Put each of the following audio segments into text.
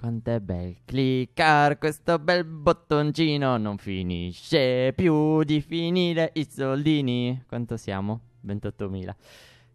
Quanto è bel cliccare questo bel bottoncino, non finisce più di finire i soldini. Quanto siamo? 28.000.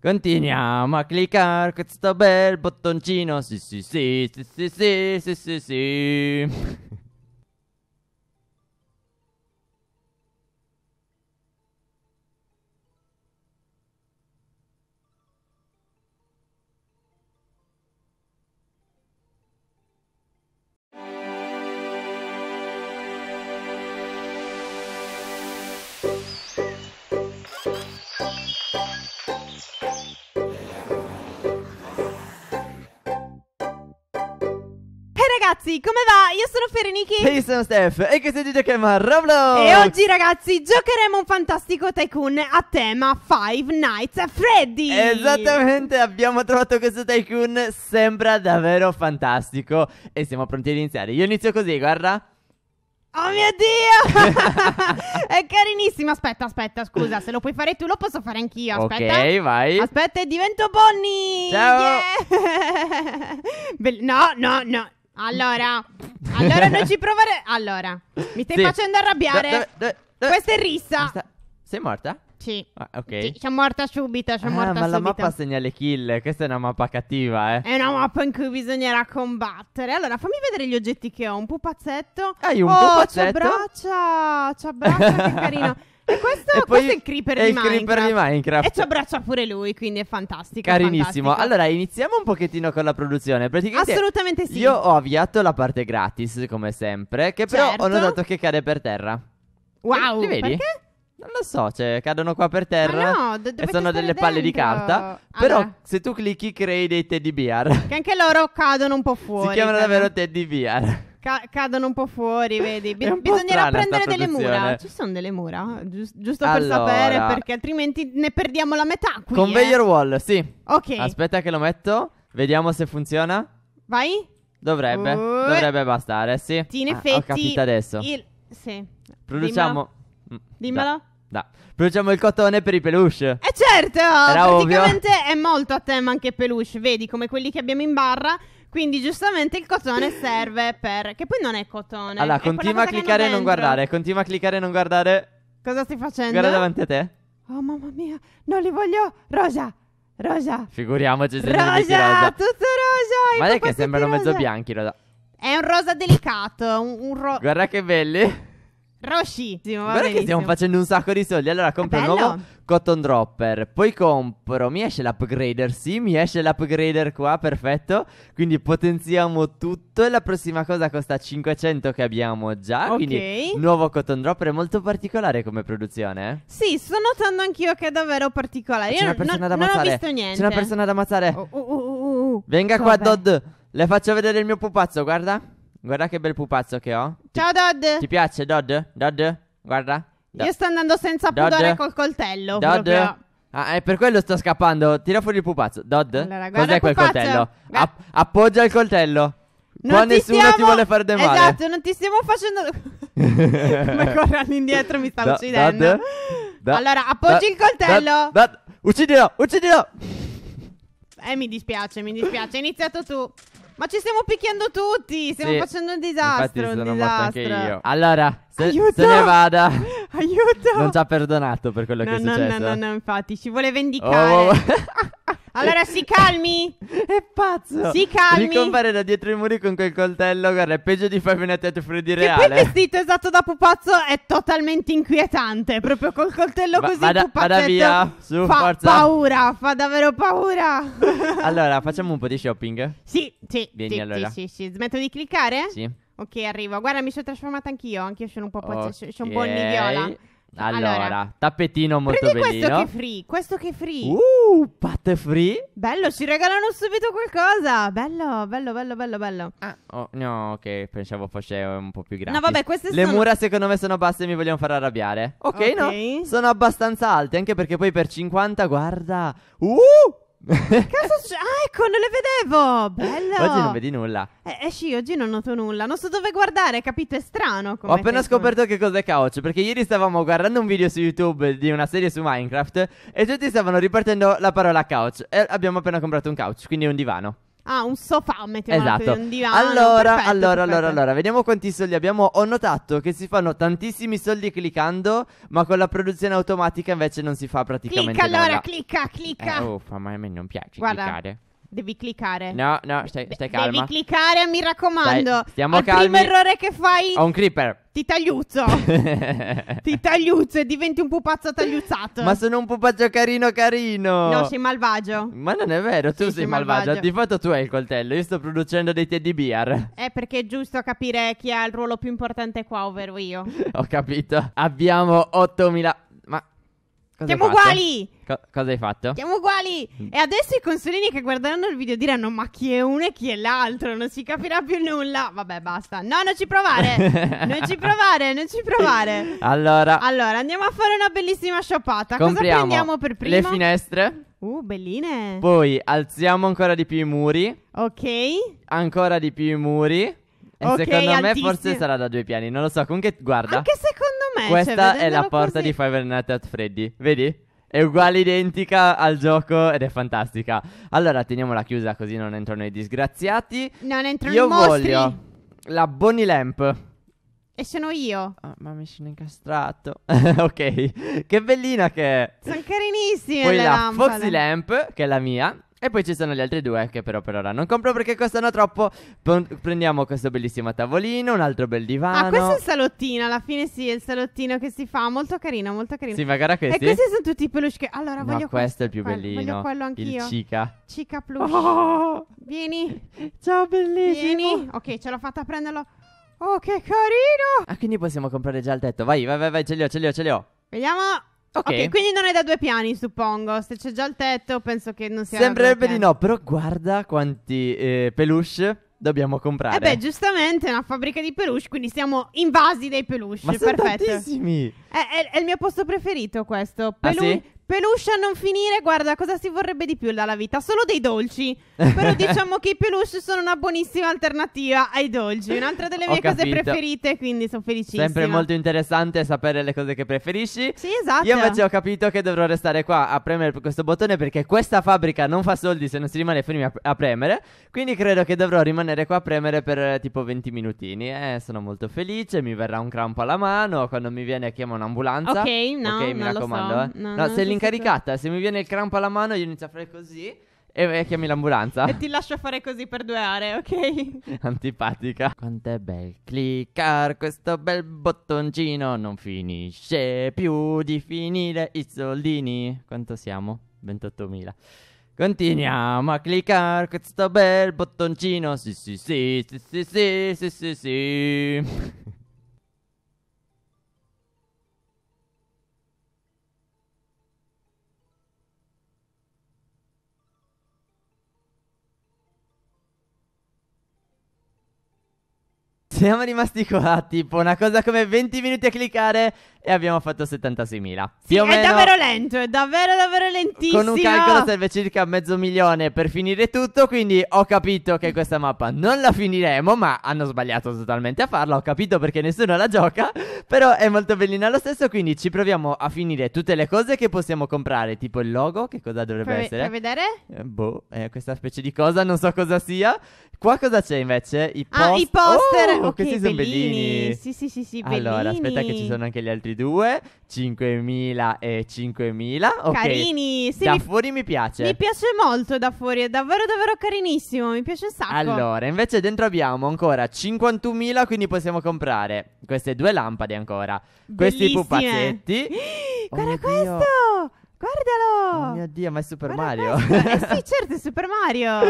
Continuiamo a cliccare questo bel bottoncino, sì sì sì sì sì sì sì sì sì. ragazzi, come va? Io sono Fereniki E io sono Steph. E questo è che a Roblox. E oggi, ragazzi, giocheremo un fantastico tycoon a tema Five Nights at Freddy. Esattamente, abbiamo trovato questo tycoon. Sembra davvero fantastico. E siamo pronti ad iniziare. Io inizio così, guarda. Oh mio Dio! è carinissimo. Aspetta, aspetta, scusa, se lo puoi fare tu lo posso fare anch'io. Aspetta. Ok, vai. Aspetta e divento Bonnie. Ciao. Yeah. no, no, no. Allora, allora non ci provare. Allora, mi stai Sì. facendo arrabbiare. Da- da- da- da- Questa è rissa. Sta- Sei morta? Sì. Ah, ok. Sì, sono morta subito, sono Ah, morta ma subito. la mappa segna le kill. Questa è una mappa cattiva, eh. È una mappa in cui bisognerà combattere. Allora, fammi vedere gli oggetti che ho. Un pupazzetto. Hai un oh, pupazzetto? C'ha braccia. C'ha che carino. E questo, e poi, questo è il creeper, è di, il Minecraft. creeper di Minecraft. E ci abbraccia pure lui, quindi è fantastico. Carinissimo. Fantastico. Allora, iniziamo un pochettino con la produzione. Praticamente Assolutamente sì. Io ho avviato la parte gratis, come sempre, che però certo. ho notato che cade per terra. Wow, li, vedi? Perché? Non lo so, cioè, cadono qua per terra. Ma ah, no, do- e sono delle dentro. palle di carta. Ah, però se tu clicchi crei dei teddy bear. Che anche loro cadono un po' fuori. Si chiamano cioè, davvero teddy bear. Ca- cadono un po' fuori, vedi. Bi- bisognerà prendere delle mura. Ci sono delle mura, Gius- giusto per sapere, perché altrimenti ne perdiamo la metà. Qui, conveyor eh. wall, sì. Ok. Aspetta che lo metto. Vediamo se funziona. Vai. Dovrebbe, uh, dovrebbe bastare, sì. Sì, in ah, effetti. Ah, ho capito adesso. Il... Sì. Produciamo. Dimmelo. Mm, Dimmelo. Da. Produciamo il cotone per i peluche. Eh certo, Era praticamente ovvio. è molto a tema anche peluche, vedi come quelli che abbiamo in barra quindi giustamente il cotone serve per... Che poi non è cotone. Allora, è continua a cliccare e non guardare. Continua a cliccare e non guardare. Cosa stai facendo? Guarda davanti a te. Oh mamma mia, non li voglio. Rosa, rosa. Figuriamoci se rosa, li rosa. tutto rosa. Guarda che sembrano rosa. mezzo bianchi, rosa. È un rosa delicato. Un, un ro- Guarda che belli. Roshi. Sì, va che stiamo facendo un sacco di soldi. Allora compro un nuovo cotton dropper. Poi compro. Mi esce l'upgrader. Sì, mi esce l'upgrader qua. Perfetto. Quindi potenziamo tutto. E la prossima cosa costa 500 che abbiamo già. Ok. Quindi nuovo cotton dropper. È molto particolare come produzione. Eh? Sì, sto notando anch'io che è davvero particolare. C'è Io una persona non, da non ho ammazzare. visto niente. C'è una persona da ammazzare. Oh, oh, oh, oh, oh. Venga qua, Dodd. Le faccio vedere il mio pupazzo. Guarda. Guarda che bel pupazzo che ho. Ti- Ciao Dod. Ti piace, Dod? Dod? Guarda. Do- Io sto andando senza Dod? pudore col coltello. Dod? proprio. Ah, è per quello sto scappando. Tira fuori il pupazzo. Dod? Allora, Cos'è quel coltello? Gua- appoggia il coltello. Non Qua nessuno ti vuole fare del male. Esatto, non ti stiamo facendo. Come corre all'indietro mi sta Da- uccidendo. Dod? Da- allora, appoggi da- il coltello. da- da- uccidilo, uccidilo. Eh, mi dispiace, mi dispiace. Hai iniziato tu. Ma ci stiamo picchiando tutti. Stiamo Sì. facendo un disastro. Infatti un sono morto anche io. Allora, se, se ne vada. Aiuto. Non ci ha perdonato per quello che è no, no, successo. no, no, no, infatti, ci vuole oh, oh, oh. vendicare. Oh. Allora si calmi. È pazzo. Si calmi. Ricompare da dietro i muri con quel coltello. Guarda, è peggio di Five Nights at Freddy Reale. E poi vestito esatto da pupazzo è totalmente inquietante. Proprio col coltello Va- così vada, Vada via. Su, fa forza. paura. Fa davvero paura. allora, facciamo un po' di shopping. Sì, sì. Vieni sì, allora. Sì, sì, sì. Smetto di cliccare? Sì. Ok, arrivo. Guarda, mi sono trasformata anch'io. Anch'io sono un po' pazzo. Okay. Sono un po' niviola. Allora, allora, tappetino molto prendi bellino. questo che è free, questo che è free. Uh, pat free. Bello, ci regalano subito qualcosa. Bello, bello, bello, bello, bello. Ah, oh, no, ok, pensavo fosse un po' più grande. No, vabbè, queste Le sono... mura secondo me sono basse e mi vogliono far arrabbiare. Ok, no? Sono abbastanza alte, anche perché poi per 50, guarda. Uh! Cosa ah, ecco, non le vedevo! Bello! Oggi non vedi nulla. Eh, eh sì, oggi non noto nulla. Non so dove guardare, capito? È strano. Ho appena che scoperto che cos'è Couch, perché ieri stavamo guardando un video su YouTube di una serie su Minecraft e tutti stavano ripartendo la parola couch. E abbiamo appena comprato un couch, quindi un divano. Ah, un sofà mettiamo esatto. un divano. Allora, perfetto, allora, perfetto. allora, allora, vediamo quanti soldi abbiamo. Ho notato che si fanno tantissimi soldi cliccando, ma con la produzione automatica invece non si fa praticamente clicca, nulla. Clicca allora, clicca, clicca. Eh, uffa, oh, ma a me non piace Guarda. cliccare. Devi cliccare. No, no, stai, stai De- calma. Devi cliccare, mi raccomando. Stai, stiamo Al calmi. primo errore che fai... Ho un creeper. Ti tagliuzzo. ti tagliuzzo e diventi un pupazzo tagliuzzato. Ma sono un pupazzo carino carino. No, sei malvagio. Ma non è vero, tu sì, sei, sei malvagio. malvagio. Di fatto tu hai il coltello, io sto producendo dei teddy bear. Eh, perché è giusto capire chi ha il ruolo più importante qua, ovvero io. Ho capito. Abbiamo 8000... Cosa Siamo uguali! Co- cosa hai fatto? Siamo uguali! Mm. E adesso i consolini che guarderanno il video diranno: Ma chi è uno e chi è l'altro? Non si capirà più nulla. Vabbè, basta. No, non ci provare! non ci provare, non ci provare. Allora, allora andiamo a fare una bellissima shoppata. Cosa prendiamo per prima? Le finestre. Uh, belline. Poi alziamo ancora di più i muri. Ok. Ancora di più i muri. E okay, secondo me forse sarà da due piani, non lo so. Comunque, guarda. Anche secondo eh, cioè, Questa cioè, è la porta così... di Five Nights at Freddy, vedi? È uguale identica al gioco ed è fantastica. Allora teniamola chiusa così non entrano i disgraziati. Non entrano io i mostri. Io voglio la Bonnie Lamp. E sono io. Ah, ma mi sono incastrato. ok, che bellina che è. Sono carinissime. Poi la lampade. Foxy Lamp, che è la mia. E poi ci sono gli altri due che però per ora non compro perché costano troppo. P- prendiamo questo bellissimo tavolino, un altro bel divano. Ah, questo è il salottino, alla fine sì, è il salottino che si fa, molto carino, molto carino. Sì, magari questi. E questi sono tutti i peluche che... Allora, no, voglio questo. questo è il più quello, bellino. Voglio quello anch'io. Il Chica. Chica plush. Oh! Vieni. Ciao, bellissimo. Vieni. Ok, ce l'ho fatta a prenderlo. Oh, che carino. Ah, quindi possiamo comprare già il tetto. Vai, vai, vai, vai, ce li ho, ce li ho, ce li ho. Vediamo. Okay. ok, quindi non è da due piani, suppongo. Se c'è già il tetto, penso che non sia. Sembrerebbe di no, però guarda quanti eh, peluche dobbiamo comprare. Eh beh, giustamente è una fabbrica di peluche, quindi siamo invasi dai peluche. Ma sono Perfetto. tantissimi! È, è, è, il mio posto preferito questo. Pelu- ah, sì? peluche a non finire, guarda, cosa si vorrebbe di più dalla vita? Solo dei dolci. Però diciamo che i peluche sono una buonissima alternativa ai dolci. Un'altra delle mie cose preferite, quindi sono felicissima. Sempre molto interessante sapere le cose che preferisci. Sì, esatto. Io invece ho capito che dovrò restare qua a premere questo bottone perché questa fabbrica non fa soldi se non si rimane fermi a, a premere. Quindi credo che dovrò rimanere qua a premere per eh, tipo 20 minutini. Eh, sono molto felice, mi verrà un crampo alla mano. Quando mi viene chiamo un'ambulanza. Ok, no, Ok, mi raccomando. So. Eh. No, no, no se l'incredibile incaricata. Se mi viene il crampo alla mano, io inizio a fare così. E chiami l'ambulanza. E ti lascio fare così per due aree, ok? Antipatica. Quanto è bel cliccare questo bel bottoncino. Non finisce più di finire i soldini. Quanto siamo? 28.000. Continuiamo a cliccare questo bel bottoncino. Sì, sì, sì, sì, sì, sì, sì, sì. sì. siamo rimasti qua tipo una cosa come 20 minuti a cliccare e abbiamo fatto 76.000. Sì, è davvero lento, è davvero davvero lentissimo. Con un calcolo serve circa mezzo milione per finire tutto, quindi ho capito che questa mappa non la finiremo, ma hanno sbagliato totalmente a farla, ho capito perché nessuno la gioca, però è molto bellina lo stesso, quindi ci proviamo a finire tutte le cose che possiamo comprare, tipo il logo, che cosa dovrebbe Puoi, essere? Puoi vedere? Eh, boh, eh, questa specie di cosa, non so cosa sia. Qua cosa c'è invece? I post- Ah, i poster! Oh, okay, oh, questi sono bellini. Sì, sì, sì, sì, bellini. Allora, aspetta che ci sono anche gli altri due, 2, 5.000 e 5.000. Ok. Carini, sì. Da mi... fuori mi piace. Mi piace molto da fuori, è davvero davvero carinissimo, mi piace un sacco. Allora, invece dentro abbiamo ancora 51.000, quindi possiamo comprare queste due lampade ancora. Bellissime. Questi pupazzetti. Guarda oh questo! Dio. Guardalo! Oh mio Dio, ma è Super Guarda Mario. eh sì, certo, è Super Mario.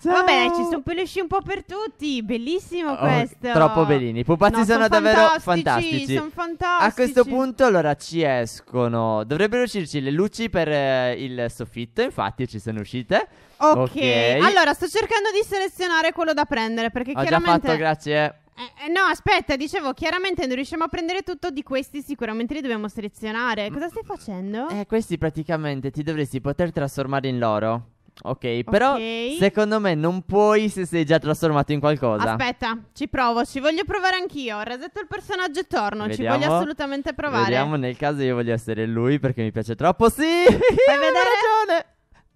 Ciao. Vabbè, ci sono pelle sci un po' per tutti. Bellissimo oh, questo. Troppo bellini. I pupazzi no, sono, sono fantastici, davvero fantastici. Sono fantastici. A questo punto, allora ci escono. Dovrebbero uscirci le luci per eh, il soffitto. Infatti, ci sono uscite. Okay. ok. Allora, sto cercando di selezionare quello da prendere. Perché Ho chiaramente. Ho già fatto, grazie. Eh, eh, no, aspetta, dicevo, chiaramente non riusciamo a prendere tutto, di questi sicuramente li dobbiamo selezionare. Mm. Cosa stai facendo? Eh, questi praticamente ti dovresti poter trasformare in loro. Ok, però Ok. secondo me non puoi se sei già trasformato in qualcosa. Aspetta, ci provo, ci voglio provare anch'io. Ho Resetto il personaggio e torno, ci voglio assolutamente provare. Vediamo nel caso io voglio essere lui perché mi piace troppo. Sì! Fai Fai vedere? ragione.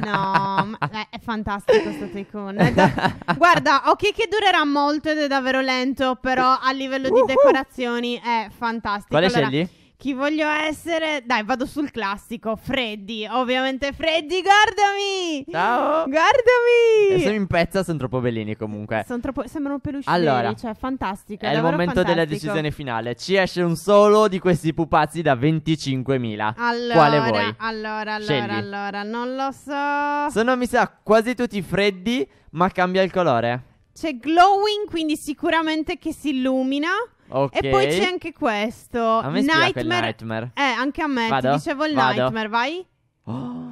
No, ma è fantastico questo tycoon. Da- guarda, ok che durerà molto ed è davvero lento, però a livello di decorazioni è fantastico. Quale allora, scegli? Chi voglio essere? Dai, vado sul classico. Freddy. Ovviamente Freddy, guardami! Ciao! Guardami! E sono in pezza, sono troppo bellini comunque. Sono troppo, sembrano peluscini, allora, cioè fantastico. È, è il momento fantastico. della decisione finale. Ci esce un solo di questi pupazzi da 25.000. Allora, Quale vuoi? Allora, allora, Scegli. allora, non lo so. Sono, mi sa, quasi tutti freddi, ma cambia il colore. C'è glowing, quindi sicuramente che si illumina. Okay. E poi c'è anche questo. A me Nightmare. Nightmare. Eh, anche a me. Vado? Ti dicevo il Vado. Nightmare, vai.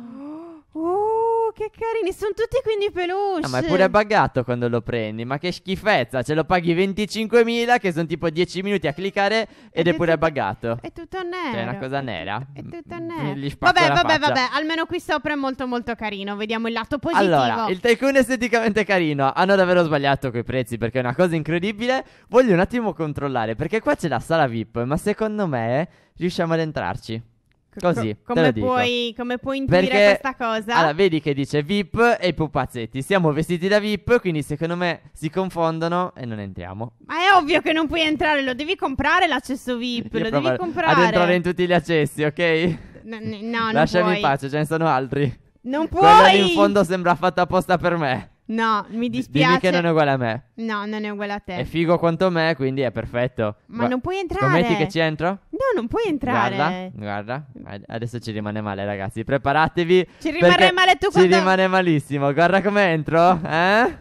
Oh. oh. Oh, che carini, sono tutti quindi peluche. Ah, ma è pure buggato quando lo prendi. Ma che schifezza, ce lo paghi 25.000 che sono tipo 10 minuti a cliccare ed è, è pure tutto, buggato. È tutto nero. Cioè, è una cosa nera. È tutto mm, nero. Vabbè, vabbè, faccia. vabbè, almeno qui sopra è molto molto carino. Vediamo il lato positivo. Allora, il tycoon esteticamente carino. Hanno davvero sbagliato quei prezzi perché è una cosa incredibile. Voglio un attimo controllare perché qua c'è la sala VIP, ma secondo me eh, riusciamo ad entrarci. Così, Co- come, puoi, come, puoi, intuire Perché, questa cosa? Allora, vedi che dice VIP e pupazzetti. Siamo vestiti da VIP, quindi secondo me si confondono e non entriamo. Ma è ovvio che non puoi entrare, lo devi comprare l'accesso VIP, Io lo devi comprare. Ad entrare in tutti gli accessi, ok? No, no, puoi. Lasciami in pace, ce ne sono altri. Non puoi! Quella in fondo sembra fatta apposta per me. No, mi dispiace. Dimmi che non è uguale a me. No, non è uguale a te. È figo quanto me, quindi è perfetto. Ma Gua- non puoi entrare. Scommetti che ci entro? No, non puoi entrare. Guarda, guarda. Adesso ci rimane male, ragazzi. Preparatevi. Ci rimane male tu quando... Ci rimane malissimo. Guarda come entro, eh?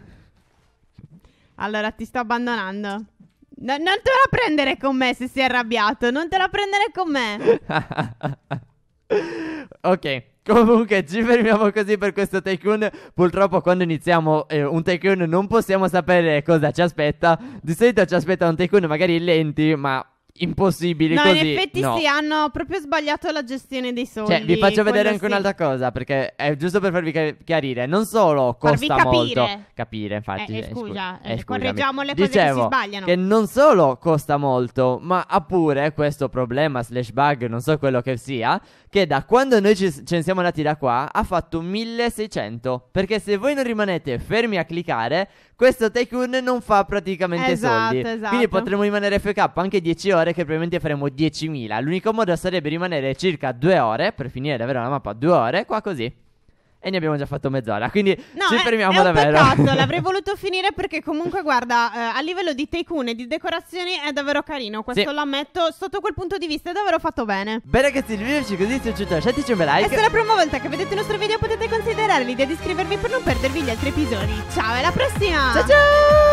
Allora, ti sto abbandonando. No, non te la prendere con me se sei arrabbiato. Non te la prendere con me. ok. Comunque ci fermiamo così per questo tycoon. Purtroppo quando iniziamo eh, un tycoon non possiamo sapere cosa ci aspetta. Di solito ci aspetta un tycoon magari lenti, ma impossibili no, così. in effetti no. sì, hanno proprio sbagliato la gestione dei soldi. Cioè, vi faccio vedere anche sì. un'altra cosa, perché è giusto per farvi chiarire, non solo costa farvi molto capire, infatti, eh, eh, scusa, eh, scusa, eh, eh, correggiamo le cose che si sbagliano. che non solo costa molto, ma ha pure questo problema slash bug, non so quello che sia, che da quando noi ci, ce ne siamo andati da qua ha fatto 1600, perché se voi non rimanete fermi a cliccare, questo Tycoon non fa praticamente esatto, soldi. Esatto. Quindi potremmo rimanere FK anche 10 ore, che probabilmente faremo 10.000. L'unico modo sarebbe rimanere circa 2 ore, per finire davvero la mappa 2 ore, qua così. E ne abbiamo già fatto mezz'ora, quindi no, ci è, eh, fermiamo è davvero. Peccato, l'avrei voluto finire perché comunque guarda, eh, a livello di tycoon e di decorazioni è davvero carino, questo sì. lo ammetto, sotto quel punto di vista è davvero fatto bene. Bene ragazzi, il video ci così, se ci piace lasciateci un bel like. E se è la prima volta che vedete i nostri video potete darvi l'idea di iscrivervi per non perdervi gli altri episodi. Ciao, e alla prossima! Ciao ciao!